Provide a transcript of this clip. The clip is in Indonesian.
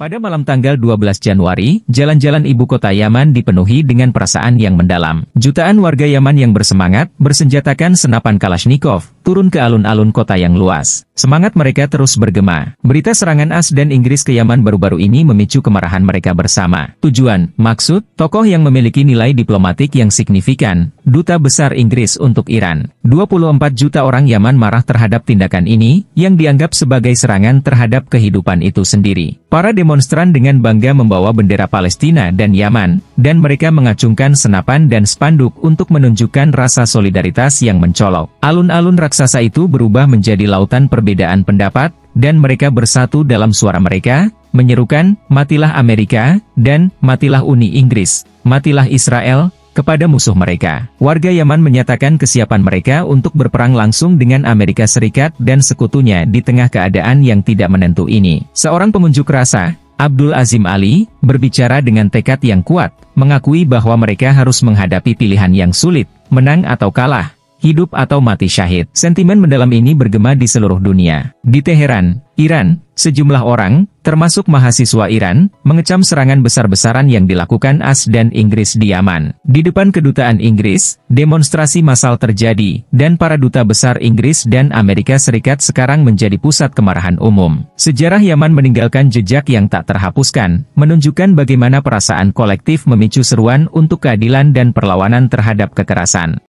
Pada malam tanggal 12 Januari, jalan-jalan ibu kota Yaman dipenuhi dengan perasaan yang mendalam. Jutaan warga Yaman yang bersemangat, bersenjatakan senapan Kalashnikov, turun ke alun-alun kota yang luas. Semangat mereka terus bergema. Berita serangan AS dan Inggris ke Yaman baru-baru ini memicu kemarahan mereka bersama. Tujuan, maksud, tokoh yang memiliki nilai diplomatik yang signifikan, Duta Besar Inggris untuk Iran. 24 juta orang Yaman marah terhadap tindakan ini, yang dianggap sebagai serangan terhadap kehidupan itu sendiri. Para demonstran dengan bangga membawa bendera Palestina dan Yaman, dan mereka mengacungkan senapan dan spanduk untuk menunjukkan rasa solidaritas yang mencolok. Alun-alun raksasa itu berubah menjadi lautan perbedaan pendapat, dan mereka bersatu dalam suara mereka, menyerukan, matilah Amerika, dan matilah Uni Inggris, matilah Israel, kepada musuh mereka. Warga Yaman menyatakan kesiapan mereka untuk berperang langsung dengan Amerika Serikat dan sekutunya di tengah keadaan yang tidak menentu ini. Seorang pengunjuk rasa, Abdul Azim Ali, berbicara dengan tekad yang kuat, mengakui bahwa mereka harus menghadapi pilihan yang sulit, menang atau kalah, hidup atau mati syahid. Sentimen mendalam ini bergema di seluruh dunia. Di Teheran, Iran, sejumlah orang, termasuk mahasiswa Iran, mengecam serangan besar-besaran yang dilakukan AS dan Inggris di Yaman. Di depan kedutaan Inggris, demonstrasi massal terjadi, dan para duta besar Inggris dan Amerika Serikat sekarang menjadi pusat kemarahan umum. Sejarah Yaman meninggalkan jejak yang tak terhapuskan, menunjukkan bagaimana perasaan kolektif memicu seruan untuk keadilan dan perlawanan terhadap kekerasan.